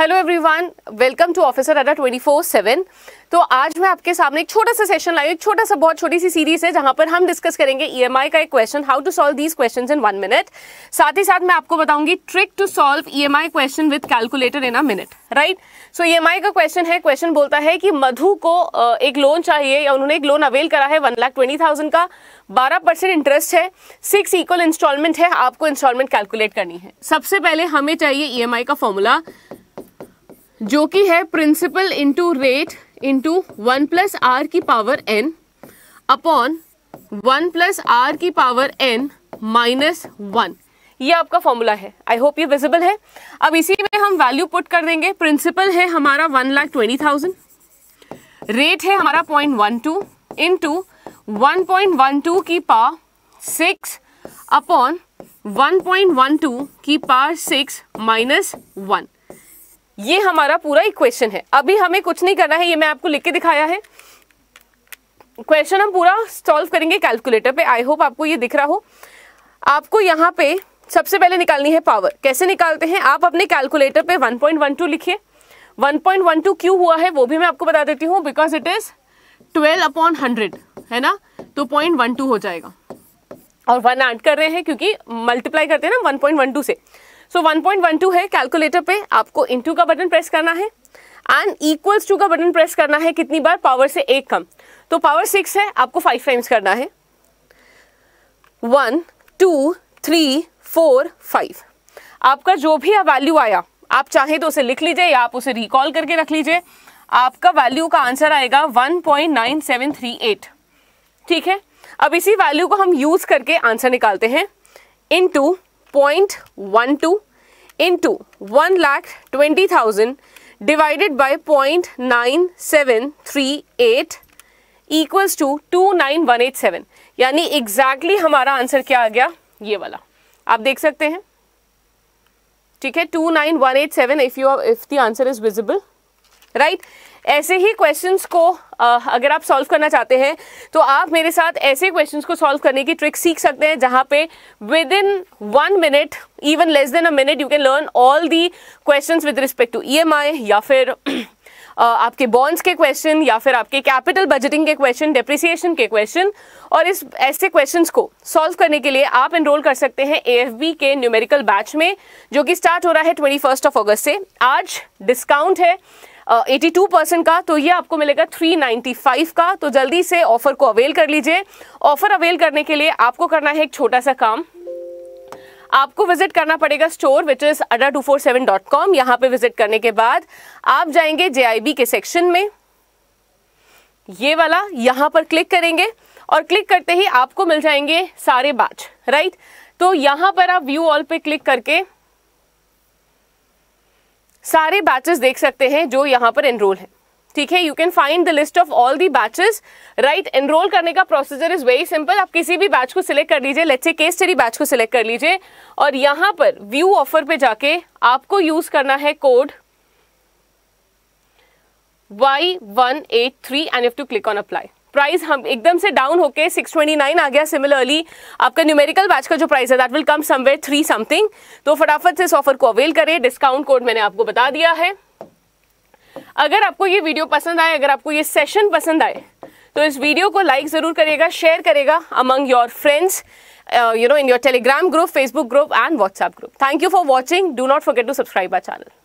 hello everyone welcome to officer twenty 24/7 तो आज मैं आपके सामने एक छोटा सा सेशन लाई एक छोटा सा बहुत छोटी सी सीरीज है जहां पर हम डिस्कस करेंगे ईएमआई e का एक question how to solve these question in one minute साथ ही साथ मैं आपको बताऊंगी trick to solve EMI question with calculator in a minute right so E का क्वेश्चन है क्वेश्चन बोलता है कि मधु को एक लोन चाहिए या उन्होंने एक लोन अवेल करा है वन लाख ट्वेंटी थाउजेंड का बारह परसेंट इंटरेस्ट है सिक्स इक्वल इंस्टॉलमेंट है आपको इंस्टॉलमेंट कैलकुलेट करनी है सबसे पहले हमें चाहिए ई e का फॉर्मूला जो कि है principal into rate into one plus R की power N upon one plus R की पावर एन माइनस वन ये आपका फॉर्मूला है आई होप ये विजिबल है अब इसी में हम वैल्यू पुट कर देंगे प्रिंसिपल है हमारा one lakh twenty thousand rate है हमारा point one two into one point one two की power six upon one point one two की पावर सिक्स माइनस वन ये हमारा पूरा इक्वेशन है अभी हमें कुछ नहीं करना है ये मैं आपको लिख के दिखाया है क्वेश्चन हम पूरा सॉल्व करेंगे कैलकुलेटर पे आई होप आपको ये दिख रहा हो आपको यहाँ पे सबसे पहले निकालनी है पावर कैसे निकालते हैं आप अपने कैलकुलेटर पे 1.12 लिखिए 1.12 क्यों हुआ है वो भी मैं आपको बता देती हूँ because it is 12 upon hundred है ना तो पॉइंट वन टू हो जाएगा और वन ऐड कर रहे हैं क्योंकि मल्टीप्लाई करते हैं ना वन पॉइंट वन टू से सो so 1.12 है कैलकुलेटर पे आपको इनटू का बटन प्रेस करना है एंड इक्वल्स टू का बटन प्रेस करना है कितनी बार पावर से एक कम तो पावर सिक्स है आपको फाइव टाइम्स करना है one two three four five आपका जो भी वैल्यू आया आप चाहे तो उसे लिख लीजिए या आप उसे रिकॉल करके रख लीजिए आपका वैल्यू का आंसर आएगा 1.9738 ठीक है अब इसी वैल्यू को हम यूज़ करके आंसर निकालते हैं into point one two into one lakh twenty thousand divided by point nine seven three eight equals to two nine one eight seven यानी एग्जैक्टली हमारा आंसर क्या आ गया ये वाला आप देख सकते हैं ठीक है two nine one eight seven if you if the answer is visible right ऐसे ही क्वेश्चंस को अगर आप सॉल्व करना चाहते हैं तो आप मेरे साथ ऐसे क्वेश्चंस को सॉल्व करने की ट्रिक सीख सकते हैं जहां पे within one minute even less than a minute you can learn all the questions with respect to EMI या फिर आपके बॉन्ड्स के क्वेश्चन या फिर आपके कैपिटल बजटिंग के क्वेश्चन डिप्रिसिएशन के क्वेश्चन और इस ऐसे क्वेश्चंस को सॉल्व करने के लिए आप एनरोल कर सकते हैं ए के न्यूमेरिकल बैच में जो कि स्टार्ट हो रहा है ट्वेंटी ऑफ अगस्त से आज डिस्काउंट है एटी टू परसेंट का तो ये आपको मिलेगा थ्री नाइन्टी फाइव का तो जल्दी से ऑफर को अवेल कर लीजिए ऑफर अवेल करने के लिए आपको करना है एक छोटा सा काम आपको विजिट करना पड़ेगा store which is Adda two four seven dot com यहां पर विजिट करने के बाद आप जाएंगे जे के सेक्शन में ये वाला यहां पर क्लिक करेंगे और क्लिक करते ही आपको मिल जाएंगे सारे बैच राइट तो यहां पर आप व्यू ऑल पे क्लिक करके सारे बैचेस देख सकते हैं जो यहां पर एनरोल हैं ठीक है you can find the list of all the batches right enrol करने का प्रोसीजर इज वेरी सिंपल आप किसी भी बैच को सिलेक्ट कर लीजिए let's say case study batch को सिलेक्ट कर लीजिए और यहां पर व्यू ऑफर पे जाके आपको यूज करना है code Y one eight three and F two click on apply price हम एकदम से डाउन होके 629 आ गया सिमिलरली आपका न्यूमेरिकल बैच का जो प्राइस है that will come somewhere three something तो फटाफट से इस ऑफर को अवेल करें डिस्काउंट कोड मैंने आपको बता दिया है अगर आपको ये वीडियो पसंद आए अगर आपको ये सेशन पसंद आए तो इस वीडियो को लाइक ज़रूर करेगा शेयर करेगा among your friends you know in your Telegram group Facebook group and WhatsApp group thank you for watching do not forget to subscribe our channel